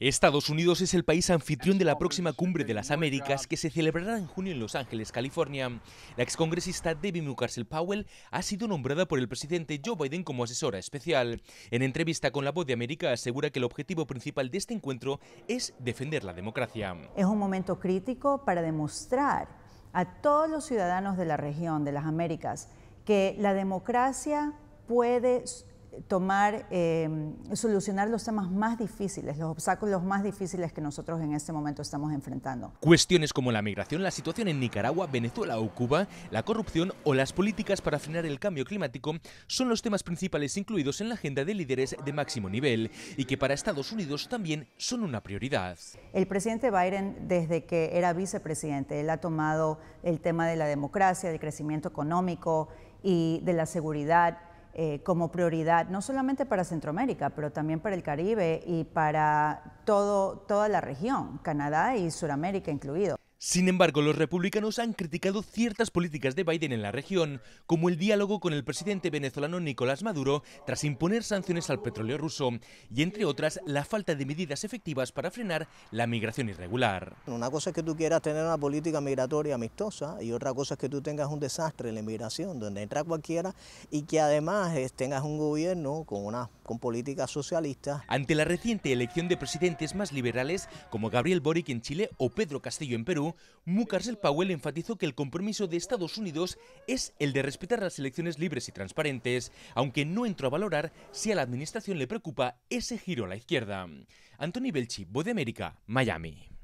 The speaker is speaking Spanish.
Estados Unidos es el país anfitrión de la próxima cumbre de las Américas que se celebrará en junio en Los Ángeles, California. La excongresista Debbie Mucarcel Powell ha sido nombrada por el presidente Joe Biden como asesora especial. En entrevista con La Voz de América asegura que el objetivo principal de este encuentro es defender la democracia. Es un momento crítico para demostrar a todos los ciudadanos de la región, de las Américas, que la democracia puede tomar, em, solucionar los temas más difíciles, los obstáculos más difíciles que nosotros en este momento estamos enfrentando. Cuestiones como la migración, la situación en Nicaragua, Venezuela o Cuba, la corrupción o las políticas para frenar el cambio climático son los temas principales incluidos en la agenda de líderes de máximo nivel y que para Estados Unidos también son una prioridad. El presidente Biden, desde que era vicepresidente, él ha tomado el tema de la democracia, del crecimiento económico y de la seguridad eh, como prioridad, no solamente para Centroamérica, pero también para el Caribe y para todo, toda la región, Canadá y Sudamérica incluido. Sin embargo, los republicanos han criticado ciertas políticas de Biden en la región, como el diálogo con el presidente venezolano Nicolás Maduro tras imponer sanciones al petróleo ruso y, entre otras, la falta de medidas efectivas para frenar la migración irregular. Una cosa es que tú quieras tener una política migratoria amistosa y otra cosa es que tú tengas un desastre en la inmigración, donde entra cualquiera y que además eh, tengas un gobierno con, una, con políticas socialistas. Ante la reciente elección de presidentes más liberales como Gabriel Boric en Chile o Pedro Castillo en Perú, Mucarcel Powell enfatizó que el compromiso de Estados Unidos es el de respetar las elecciones libres y transparentes, aunque no entró a valorar si a la administración le preocupa ese giro a la izquierda. Anthony Belchi, Voz de América, Miami.